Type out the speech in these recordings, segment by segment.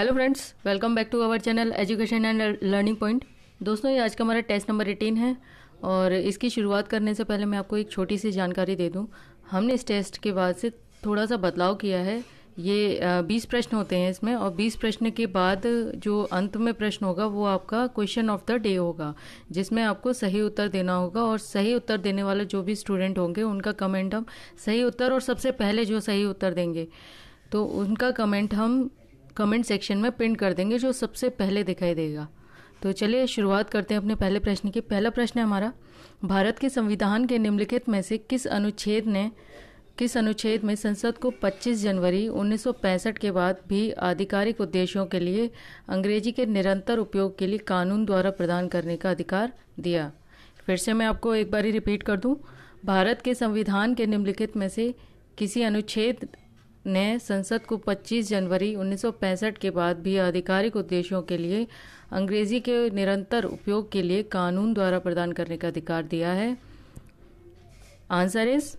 Hello friends welcome back to our channel education and learning point दोस्तों ये आज का हमारा टेस्ट नंबर एटीन है और इसकी शुरुआत करने से पहले मैं आपको एक छोटी सी जानकारी दे दूं हमने इस टेस्ट के बाद से थोड़ा सा बदलाव किया है ये बीस प्रश्न होते हैं इसमें और बीस प्रश्न के बाद जो अंत में प्रश्न होगा वो आपका क्वेश्चन ऑफ द डे होगा जिसमें आपको सही उत्तर देना होगा और सही उत्तर देने वाले जो भी स्टूडेंट होंगे उनका कमेंट हम सही उत्तर और सबसे पहले जो सही उत्तर देंगे तो उनका कमेंट हम कमेंट सेक्शन में पिन कर देंगे जो सबसे पहले दिखाई देगा तो चलिए शुरुआत करते हैं अपने पहले प्रश्न की पहला प्रश्न है हमारा भारत के संविधान के निम्नलिखित में से किस अनुच्छेद ने किस अनुच्छेद में संसद को 25 जनवरी 1965 के बाद भी आधिकारिक उद्देश्यों के लिए अंग्रेजी के निरंतर उपयोग के लिए कानून द्वारा प्रदान करने का अधिकार दिया फिर से मैं आपको एक बार ही रिपीट कर दूं भारत के संविधान के निम्नलिखित में से किसी अनुच्छेद ने संसद को 25 जनवरी 1965 के बाद भी आधिकारिक उद्देश्यों के लिए अंग्रेजी के निरंतर उपयोग के लिए कानून द्वारा प्रदान करने का अधिकार दिया है answer is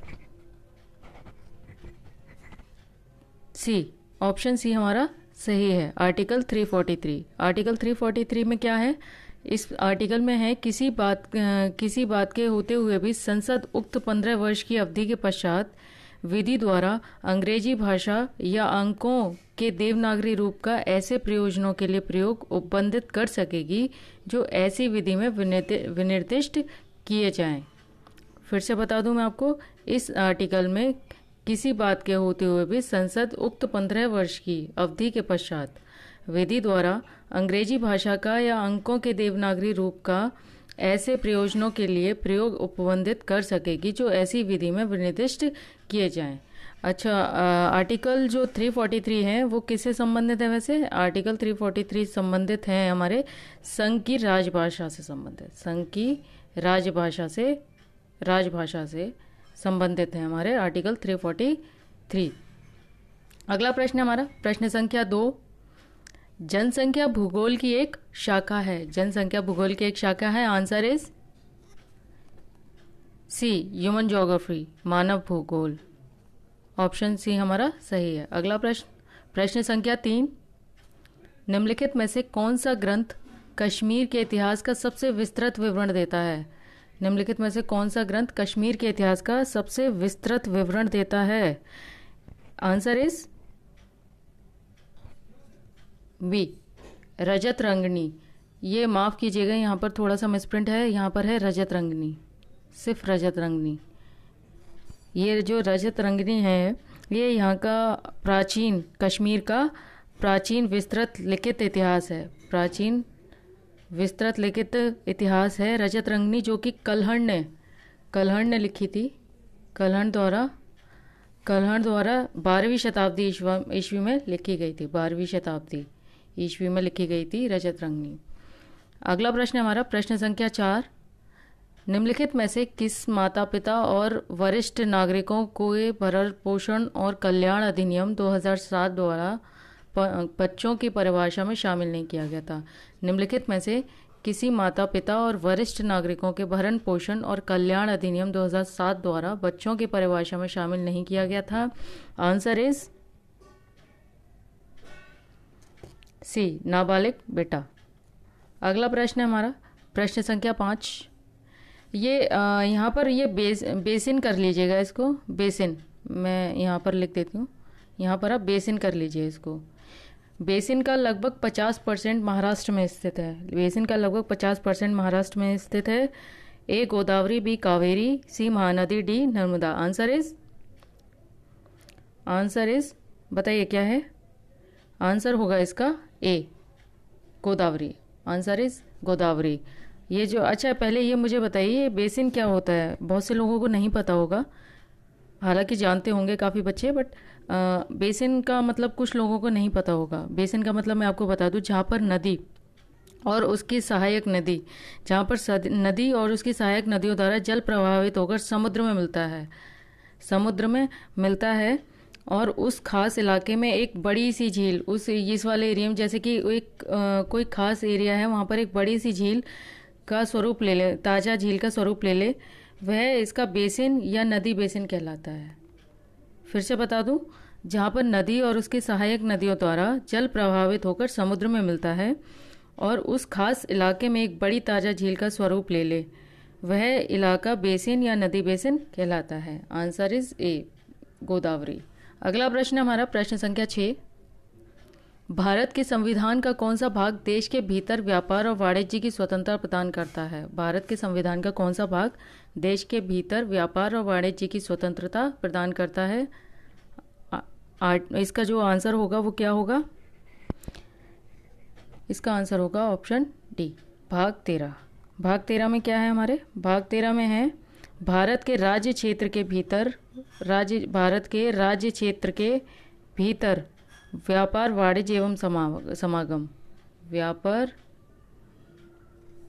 C option C हमारा सही है आर्टिकल 343 आर्टिकल 343 में क्या है इस आर्टिकल में है किसी बात किसी बात के होते हुए भी संसद उक्त पंद्रह वर्ष की अवधि के पश्चात विधि द्वारा अंग्रेजी भाषा या अंकों के देवनागरी रूप का ऐसे प्रयोजनों के लिए प्रयोग उपबंधित कर सकेगी जो ऐसी विधि में विनिर्दिष्ट किए जाएं। फिर से बता दूं मैं आपको इस आर्टिकल में किसी बात के होते हुए भी संसद उक्त पंद्रह वर्ष की अवधि के पश्चात वेदी द्वारा अंग्रेजी भाषा का या अंकों के देवनागरी रूप का ऐसे प्रयोजनों के लिए प्रयोग उपबंधित कर सकेगी जो ऐसी विधि में विनिर्दिष्ट किए जाएं अच्छा आर्टिकल जो 343 है वो किससे संबंधित है वैसे आर्टिकल 343 संबंधित है हमारे संघ की राजभाषा से संबंधित संघ की राजभाषा से राजभाषा से संबंधित है हमारे आर्टिकल 343 अगला प्रश्न हमारा प्रश्न संख्या दो जनसंख्या भूगोल की एक शाखा है जनसंख्या भूगोल की एक शाखा है answer is C human geography मानव भूगोल ऑप्शन सी हमारा सही है अगला प्रश्न प्रश्न संख्या तीन निम्नलिखित में से कौन सा ग्रंथ कश्मीर के इतिहास का सबसे विस्तृत विवरण देता है निम्नलिखित में से कौन सा ग्रंथ कश्मीर के इतिहास का सबसे विस्तृत विवरण देता है आंसर इज बी रजत रंगनी ये माफ़ कीजिएगा यहाँ पर थोड़ा सा मिसप्रिंट है यहाँ पर है रजत रंगनी सिर्फ रजत रंगनी ये जो रजत रंगनी है ये यहाँ का प्राचीन कश्मीर का प्राचीन विस्तृत लिखित इतिहास है प्राचीन विस्तृत लिखित इतिहास है रजत रंगनी जो कि कलहण ने कलहण ने लिखी थी कलहण द्वारा कलहण द्वारा बारहवीं शताब्दी ईस्वी में लिखी गई थी बारहवीं शताब्दी ईस्वी में लिखी गई थी रजत रंगनी अगला प्रश्न हमारा प्रश्न संख्या चार निम्नलिखित में से किस माता पिता और वरिष्ठ नागरिकों को भरण पोषण और कल्याण अधिनियम 2007 द्वारा बच्चों की परिभाषा में शामिल नहीं किया गया था निम्नलिखित में से किसी माता पिता और वरिष्ठ नागरिकों के भरण पोषण और कल्याण अधिनियम 2007 द्वारा बच्चों की परिभाषा में शामिल नहीं किया गया था आंसर इज सी नाबालिग बेटा अगला प्रश्न है हमारा प्रश्न संख्या पाँच ये यहाँ पर ये बेस बेसिन कर लीजिएगा इसको बेसिन मैं यहाँ पर लिख देती हूँ यहाँ पर आप बेसिन कर लीजिए इसको बेसिन का लगभग पचास परसेंट महाराष्ट्र में स्थित है बेसिन का लगभग पचास परसेंट महाराष्ट्र में स्थित है A Godavari B Kaveri C Mahanadi D Narmada answer is answer is बताइए क्या है आंसर होगा इसका A Godavari answer is Godavari ये जो अच्छा पहले ये मुझे बताइए बेसिन क्या होता है बहुत से लोगों को नहीं पता होगा हालांकि जानते होंगे काफ़ी बच्चे बट बेसिन का मतलब कुछ लोगों को नहीं पता होगा बेसिन का मतलब मैं आपको बता दूँ जहाँ पर नदी और उसकी सहायक नदी जहाँ पर नदी और उसकी सहायक नदियों द्वारा जल प्रभावित होकर समुद्र में मिलता है समुद्र में मिलता है और उस खास इलाके में एक बड़ी सी झील उस इस वाले एरिया में जैसे कि एक आ, कोई खास एरिया है वहाँ पर एक बड़ी सी झील का स्वरूप ले ले ताज़ा झील का स्वरूप ले ले वह इसका बेसिन या नदी बेसिन कहलाता है फिर से बता दूँ जहाँ पर नदी और उसकी सहायक नदियों द्वारा जल प्रभावित होकर समुद्र में मिलता है और उस खास इलाके में एक बड़ी ताज़ा झील का स्वरूप ले ले वह इलाका बेसिन या नदी बेसिन कहलाता है आंसर इज़ ए गोदावरी अगला प्रश्न हमारा प्रश्न संख्या छः भारत के संविधान का कौन सा भाग देश के भीतर व्यापार और वाणिज्य की स्वतंत्रता प्रदान करता है भारत के संविधान का कौन सा भाग देश के भीतर व्यापार और वाणिज्य की स्वतंत्रता प्रदान करता है आ, आ, इसका जो आंसर होगा वो क्या होगा इसका आंसर होगा ऑप्शन डी भाग तेरह भाग तेरह में क्या है हमारे भाग तेरह में है भारत के राज्य क्षेत्र के भीतर राज्य भारत के राज्य क्षेत्र के भीतर व्यापार वाणिज्य एवं समागम व्यापार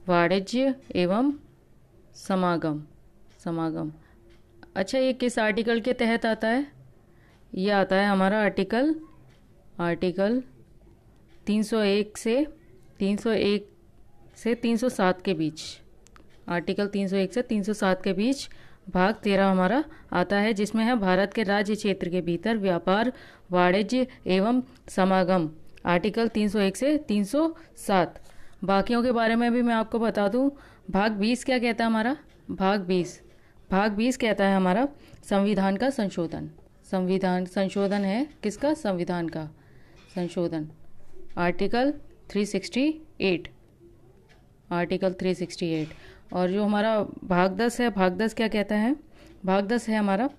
वाणिज्य एवं समागम समागम अच्छा ये किस आर्टिकल के तहत आता है ये आता है हमारा आर्टिकल आर्टिकल 301 से 301 से 307 के बीच आर्टिकल 301 से 307 के बीच भाग तेरह हमारा आता है जिसमें है भारत के राज्य क्षेत्र के भीतर व्यापार वाणिज्य एवं समागम आर्टिकल 301 से 307 बाकियों के बारे में भी मैं आपको बता दूं भाग 20 क्या कहता है हमारा भाग 20 भाग 20 कहता है हमारा संविधान का संशोधन संविधान संशोधन है किसका संविधान का संशोधन आर्टिकल 368 आर्टिकल 368 और जो हमारा भाग दस है भाग दस क्या कहता है भाग दस है हमारा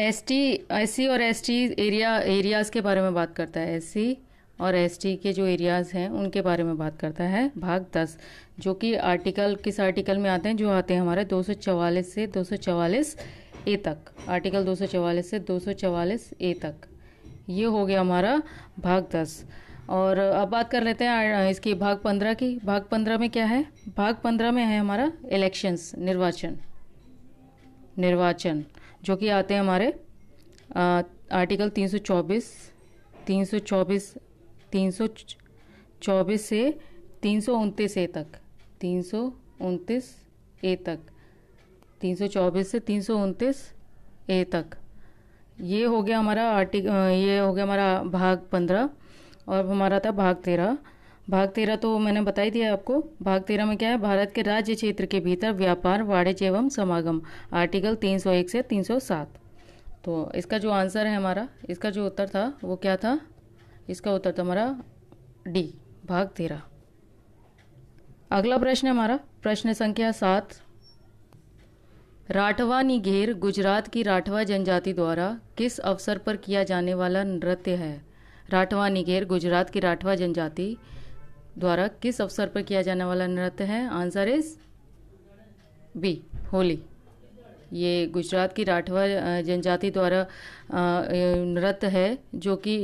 एस टी एस सी और एस टी एरिया एरियाज़ के बारे में बात करता है एस सी और एस टी के जो एरियाज़ हैं उनके बारे में बात करता है भाग दस जो कि आर्टिकल किस आर्टिकल में आते हैं जो आते हैं हमारे दो से दो ए तक आर्टिकल दो से दो ए तक ये हो गया हमारा भाग दस और अब बात कर लेते हैं इसकी भाग पंद्रह की भाग पंद्रह में क्या है भाग पंद्रह में है हमारा इलेक्शंस निर्वाचन निर्वाचन जो कि आते हैं हमारे आ, आर्टिकल 324 324 324 से तीन सौ उनतीस ए तक तीन सौ उनतीस ए तक तीन सौ चौबीस से तीन सौ उनतीस ए तक ये हो गया हमारा आर्टिक ये हो गया हमारा भाग पंद्रह और हमारा था भाग तेरह भाग तेरह तो मैंने बता ही दिया आपको भाग तेरह में क्या है भारत के राज्य क्षेत्र के भीतर व्यापार वाणिज्य एवं समागम आर्टिकल 301 से 307 तो इसका जो आंसर है हमारा इसका जो उत्तर था वो क्या था इसका उत्तर था हमारा डी भाग तेरह अगला प्रश्न है हमारा प्रश्न संख्या सात राठवा निघेर गुजरात की राठवा जनजाति द्वारा किस अवसर पर किया जाने वाला नृत्य है राठवा निगेर गुजरात की राठवा जनजाति द्वारा किस अवसर पर किया जाने वाला नृत्य है आंसर इज बी होली ये गुजरात की राठवा जनजाति द्वारा नृत्य है जो कि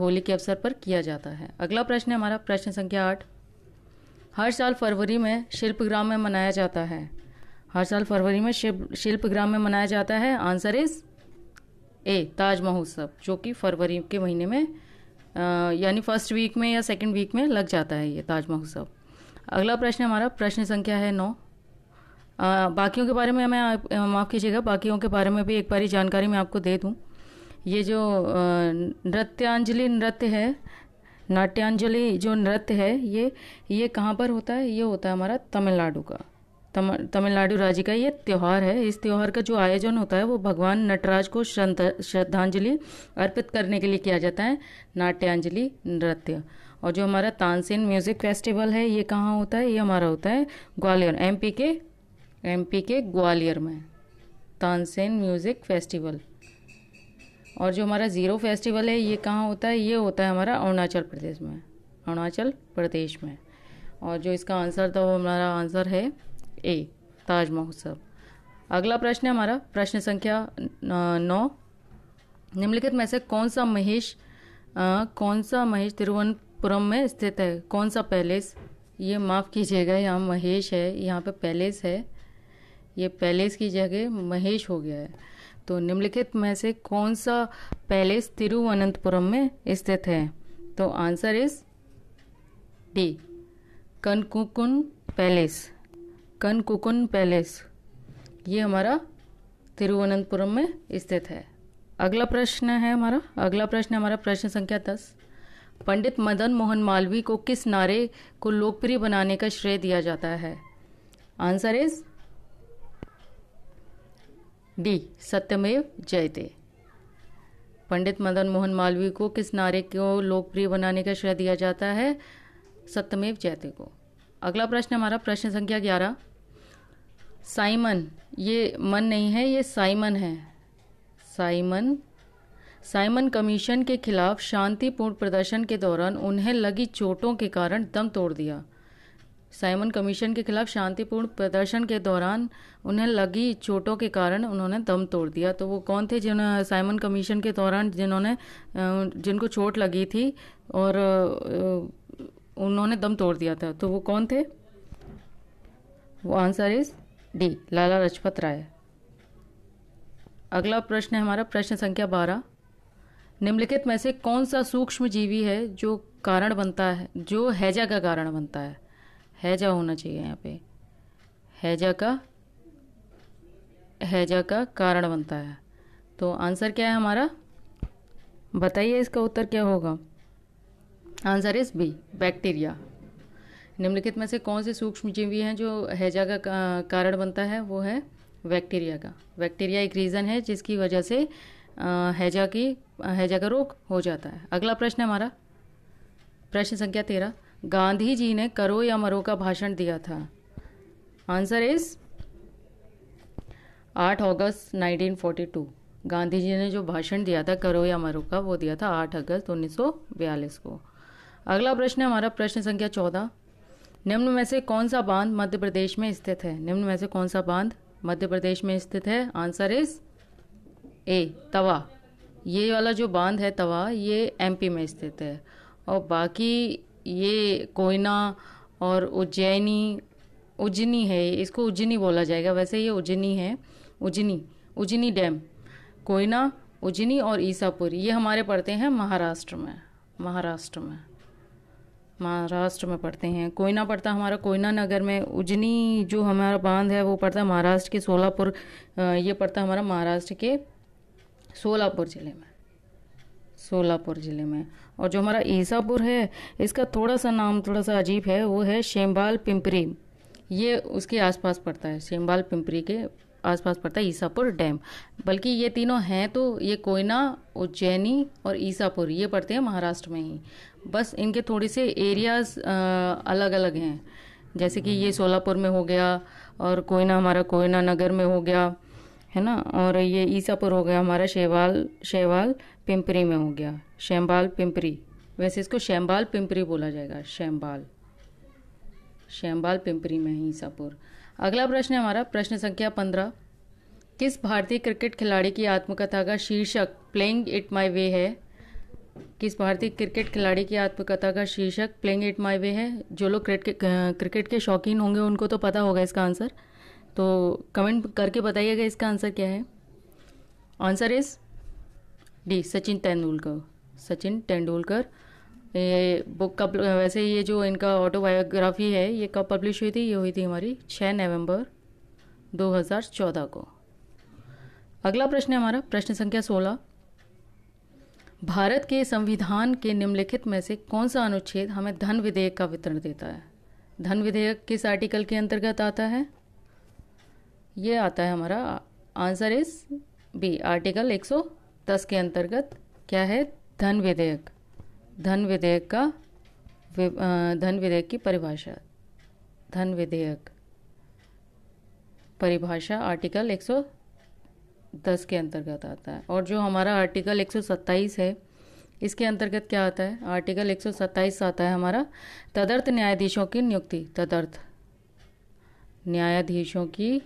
होली के अवसर पर किया जाता है अगला प्रश्न है हमारा प्रश्न संख्या आठ हर साल फरवरी में शिल्पग्राम में मनाया जाता है हर साल फरवरी में शिल्पग्राम में मनाया जाता है आंसर इज ए ताज महोत्सव जो कि फरवरी के महीने में यानी फर्स्ट वीक में या सेकेंड वीक में लग जाता है ये ताज महोत्सव अगला प्रश्न हमारा प्रश्न संख्या है नौ बाकियों के बारे में मैं माफ़ कीजिएगा बाकियों के बारे में भी एक बारी जानकारी मैं आपको दे दूँ ये जो नृत्यांजलि नृत्य है नाट्यांजलि जो नृत्य है ये ये कहाँ पर होता है ये होता है हमारा तमिलनाडु का तम तमिलनाडु राज्य का ये त्यौहार है इस त्यौहार का जो आयोजन होता है वो भगवान नटराज को श्रद्धांजलि अर्पित करने के लिए किया जाता है नाट्यांजलि नृत्य और जो हमारा तानसेन म्यूज़िक फेस्टिवल है ये कहाँ होता है ये हमारा होता है ग्वालियर एमपी के एमपी के ग्वालियर में तानसेन म्यूज़िक फेस्टिवल और जो हमारा ज़ीरो फेस्टिवल है ये कहाँ होता है ये होता है हमारा अरुणाचल प्रदेश में अरुणाचल प्रदेश में और जो इसका आंसर था वो तो हमारा आंसर है ए ताज महोत्सव अगला प्रश्न है हमारा प्रश्न संख्या नौ निम्नलिखित में से कौन सा महेश आ, कौन सा महेश तिरुवनंतपुरम में स्थित है कौन सा पैलेस ये माफ़ कीजिएगा यहाँ महेश है यहाँ पे पैलेस है ये पैलेस की जगह महेश हो गया है तो निम्नलिखित में से कौन सा पैलेस तिरुवनंतपुरम में स्थित है तो answer is D Kanakakunnu palace Kanakakunnu palace ये हमारा तिरुवनंतपुरम में स्थित है अगला प्रश्न है हमारा अगला प्रश्न हमारा प्रश्न संख्या दस पंडित मदन मोहन मालवीय को किस नारे को लोकप्रिय बनाने का श्रेय दिया जाता है आंसर इज डी सत्यमेव जयते पंडित मदन मोहन मालवीय को किस नारे को लोकप्रिय बनाने का श्रेय दिया जाता है सत्यमेव जयते को अगला प्रश्न हमारा प्रश्न संख्या ग्यारह साइमन ये मन नहीं है ये साइमन है साइमन साइमन कमीशन के खिलाफ शांतिपूर्ण प्रदर्शन के दौरान उन्हें लगी चोटों के कारण दम तोड़ दिया साइमन कमीशन के खिलाफ शांतिपूर्ण प्रदर्शन के दौरान उन्हें लगी चोटों के कारण उन्होंने दम तोड़ दिया तो वो कौन थे जिन्होंने साइमन कमीशन के दौरान जिन्होंने जिनको चोट लगी थी और उन्होंने दम तोड़ दिया था तो वो कौन थे वो answer is D Lala Lajpat Rai अगला प्रश्न है हमारा प्रश्न संख्या बारह निम्नलिखित में से कौन सा सूक्ष्म जीवी है जो कारण बनता है जो हैजा का कारण बनता है हैजा होना चाहिए यहाँ पे हैजा का हैजा का कारण बनता है तो आंसर क्या है हमारा बताइए इसका उत्तर क्या होगा आंसर इज बी बैक्टीरिया निम्नलिखित में से कौन से सूक्ष्म जीवी हैं जो हैजा का कारण बनता है वो है बैक्टीरिया का बैक्टीरिया एक रीज़न है जिसकी वजह से हैजा की हैजा का रोग हो जाता है अगला प्रश्न हमारा प्रश्न संख्या तेरह गांधी जी ने करो या मरो का भाषण दिया था आंसर इज आठ अगस्त 1942 गांधी जी ने जो भाषण दिया था करो या मरो का वो दिया था आठ अगस्त 1942 को अगला प्रश्न हमारा प्रश्न संख्या चौदह निम्न में से कौन सा बांध मध्य प्रदेश में स्थित है निम्न में से कौन सा बांध मध्य प्रदेश में स्थित है आंसर इज ए तवा ये वाला जो बांध है तवा ये एमपी में स्थित है और बाकी ये कोयना और उज्जैनी उजनी है इसको उज्जनी बोला जाएगा वैसे ये उज्जनी है उज्जनी उज्जनी डैम कोयना उज्जनी और ईसापुर ये हमारे पड़ते हैं महाराष्ट्र में महाराष्ट्र में महाराष्ट्र में पड़ते हैं कोयना पड़ता हमारा कोयना नगर में उजनी जो हमारा बांध है वो पड़ता है महाराष्ट्र के सोलापुर ये पड़ता हमारा महाराष्ट्र के सोलापुर ज़िले में सोलापुर ज़िले में और जो हमारा ईसापुर है इसका थोड़ा सा नाम थोड़ा सा अजीब है वो है शेम्बाल पिंपरी ये उसके आसपास पड़ता है शेम्बाल पिंपरी के आसपास पड़ता है ईसापुर डैम बल्कि ये तीनों हैं तो ये कोयना उज्जैनी और ईसापुर ये पड़ते हैं महाराष्ट्र में ही बस इनके थोड़े से एरियाज अलग अलग हैं जैसे कि ये सोलापुर में हो गया और कोयना हमारा कोयना नगर में हो गया है ना और ये ईसापुर हो गया हमारा शेवाल शेवाल पिंपरी में हो गया शैम्बाल पिंपरी वैसे इसको शैम्बाल पिंपरी बोला जाएगा शैम्बाल शैम्बाल पिंपरी में ईसापुर अगला प्रश्न है हमारा प्रश्न संख्या पंद्रह किस भारतीय क्रिकेट खिलाड़ी की आत्मकथा का शीर्षक प्लेइंग इट माई वे है किस भारतीय क्रिकेट खिलाड़ी की आत्मकथा का शीर्षक प्लेइंग इट माई वे है जो लोग क्रिकेट के शौकीन होंगे उनको तो पता होगा इसका आंसर तो कमेंट करके बताइएगा इसका आंसर क्या है answer is D Sachin Tendulkar Sachin Tendulkar ये बुक कब वैसे ये जो इनका ऑटोबायोग्राफी है ये कब पब्लिश हुई थी ये हुई थी हमारी 6 नवंबर 2014 को अगला प्रश्न है हमारा प्रश्न संख्या 16 भारत के संविधान के निम्नलिखित में से कौन सा अनुच्छेद हमें धन विधेयक का वितरण देता है धन विधेयक किस आर्टिकल के अंतर्गत आता है ये आता है हमारा आंसर इज बी आर्टिकल 110 के अंतर्गत क्या है धन विधेयक धन विधेयक का धन विधेयक की परिभाषा धन विधेयक परिभाषा आर्टिकल 110 के अंतर्गत आता है और जो हमारा आर्टिकल 127 है इसके अंतर्गत क्या आता है आर्टिकल 127 आता है हमारा तदर्थ न्यायाधीशों की नियुक्ति तदर्थ न्यायाधीशों की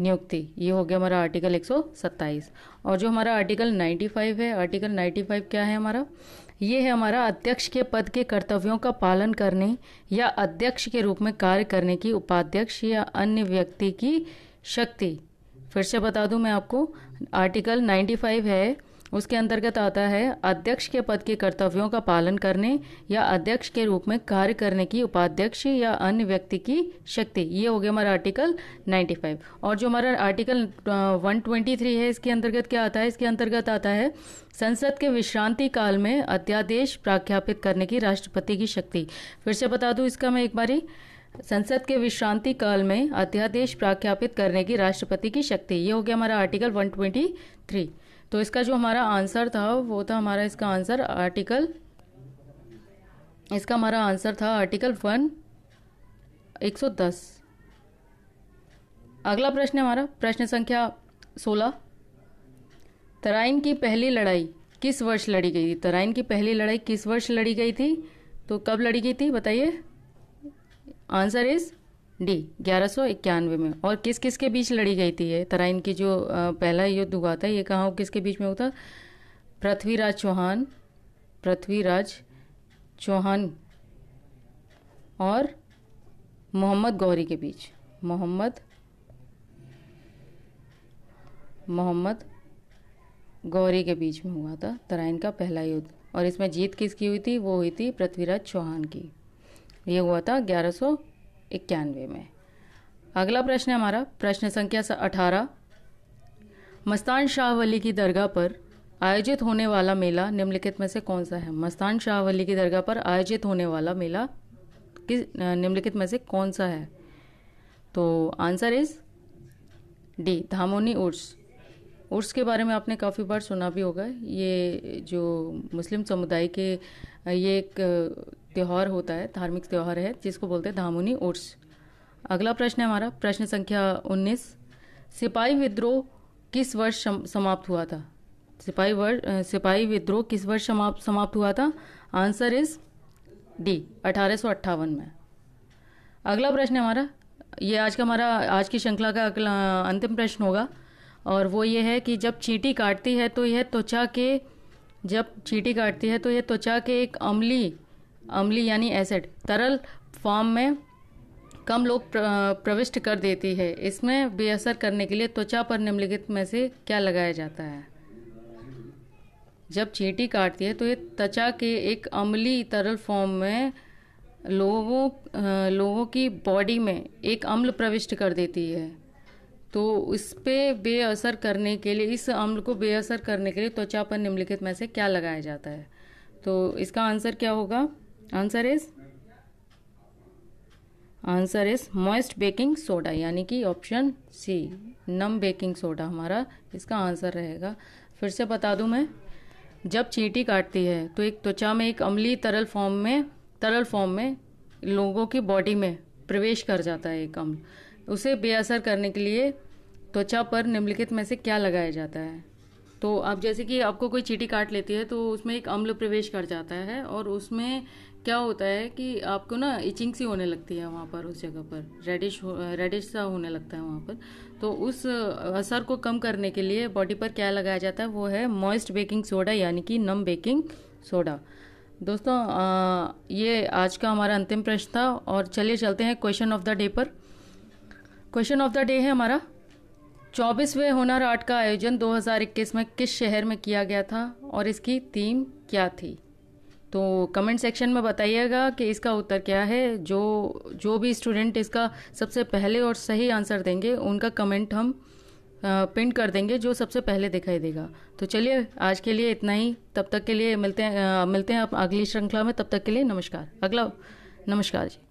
नियुक्ति ये हो गया हमारा आर्टिकल 127 और जो हमारा आर्टिकल 95 है आर्टिकल 95 क्या है हमारा ये है हमारा अध्यक्ष के पद के कर्तव्यों का पालन करने या अध्यक्ष के रूप में कार्य करने की उपाध्यक्ष या अन्य व्यक्ति की शक्ति फिर से बता दूं मैं आपको आर्टिकल 95 है उसके अंतर्गत आता है अध्यक्ष के पद के कर्तव्यों का पालन करने या अध्यक्ष के रूप में कार्य करने की उपाध्यक्ष या अन्य व्यक्ति की शक्ति ये हो गया हमारा आर्टिकल 95 और जो हमारा आर्टिकल 123 है इसके अंतर्गत क्या आता है इसके अंतर्गत आता है संसद के विश्रांति काल में अध्यादेश प्राख्यापित करने की राष्ट्रपति की शक्ति फिर से बता दूँ इसका मैं एक बारी संसद के विश्रांति काल में अध्यादेश प्राख्यापित करने की राष्ट्रपति की शक्ति ये हो गया हमारा आर्टिकल 123 तो इसका जो हमारा आंसर था वो था हमारा इसका आंसर आर्टिकल इसका हमारा आंसर था आर्टिकल वन 110 अगला प्रश्न हमारा प्रश्न संख्या 16 तराइन की पहली लड़ाई किस वर्ष लड़ी गई थी तराइन की पहली लड़ाई किस वर्ष लड़ी गई थी तो कब लड़ी गई थी बताइए आंसर इज डी ग्यारह इक्यानवे में और किस किस के बीच लड़ी गई थी ये तराइन की जो पहला युद्ध हुआ था ये कहाँ किसके बीच में हुआ था पृथ्वीराज चौहान पृथ्वीराज चौहान और मोहम्मद गौरी के बीच मोहम्मद मोहम्मद गौरी के बीच में हुआ था तराइन का पहला युद्ध और इसमें जीत किसकी हुई थी वो हुई थी पृथ्वीराज चौहान की ये हुआ था ग्यारह इक्यानवे में अगला प्रश्न है हमारा प्रश्न संख्या अठारह मस्तान शाह वली की दरगाह पर आयोजित होने वाला मेला निम्नलिखित में से कौन सा है मस्तान शाह वली की दरगाह पर आयोजित होने वाला मेला किस निम्नलिखित में से कौन सा है तो answer is D Dhamoni Urs Urs के बारे में आपने काफ़ी बार सुना भी होगा ये जो मुस्लिम समुदाय के ये एक त्यौहार होता है धार्मिक त्यौहार है जिसको बोलते हैं धामुनी उर्स अगला प्रश्न है हमारा प्रश्न संख्या 19 सिपाही विद्रोह किस वर्ष समाप्त हुआ था सिपाही वर्ष सिपाही विद्रोह किस वर्ष समाप्त समाप्त हुआ था आंसर इज डी अठारह में अगला प्रश्न हमारा ये आज का हमारा आज की श्रृंखला का अगला अंतिम प्रश्न होगा और वो ये है कि जब चींटी काटती है तो यह त्वचा के जब चींटी काटती है तो यह त्वचा के एक अमली अम्ली यानी एसिड तरल फॉर्म में कम लोग प्रविष्ट कर देती है इसमें बेअसर करने के लिए त्वचा पर निम्नलिखित में से क्या लगाया जाता है जब चींटी काटती है तो ये त्वचा के एक अम्ली तरल फॉर्म में लोगों लोगों की बॉडी में एक अम्ल प्रविष्ट कर देती है तो इस पर बेअसर करने के लिए इस अम्ल को बेअसर करने के लिए त्वचा पर निम्नलिखित में से क्या लगाया जाता है तो इसका आंसर क्या होगा answer is answer is moist baking soda यानी कि ऑप्शन सी नम बेकिंग सोडा हमारा इसका आंसर रहेगा फिर से बता दूं मैं जब चींटी काटती है तो एक त्वचा में एक अमली तरल फॉर्म में तरल फॉर्म में लोगों की बॉडी में प्रवेश कर जाता है एक अम्ल उसे बेअसर करने के लिए त्वचा पर निम्नलिखित में से क्या लगाया जाता है तो आप जैसे कि आपको कोई चीटी काट लेती है तो उसमें एक अम्ल प्रवेश कर जाता है और उसमें क्या होता है कि आपको ना इचिंग सी होने लगती है वहाँ पर उस जगह पर रेडिश हो, रेडिश सा होने लगता है वहाँ पर तो उस असर को कम करने के लिए बॉडी पर क्या लगाया जाता है वो है मॉइस्ट बेकिंग सोडा यानी कि नम बेकिंग सोडा दोस्तों आ, ये आज का हमारा अंतिम प्रश्न था और चलिए चलते हैं क्वेश्चन ऑफ द डे पर क्वेश्चन ऑफ द डे है हमारा चौबीसवें हुनर आर्ट का आयोजन 2021 में किस शहर में किया गया था और इसकी थीम क्या थी तो कमेंट सेक्शन में बताइएगा कि इसका उत्तर क्या है जो जो भी स्टूडेंट इसका सबसे पहले और सही आंसर देंगे उनका कमेंट हम पिन कर देंगे जो सबसे पहले दिखाई देगा तो चलिए आज के लिए इतना ही तब तक के लिए मिलते हैं मिलते हैं आप अगली श्रृंखला में तब तक के लिए नमस्कार अगला नमस्कार जी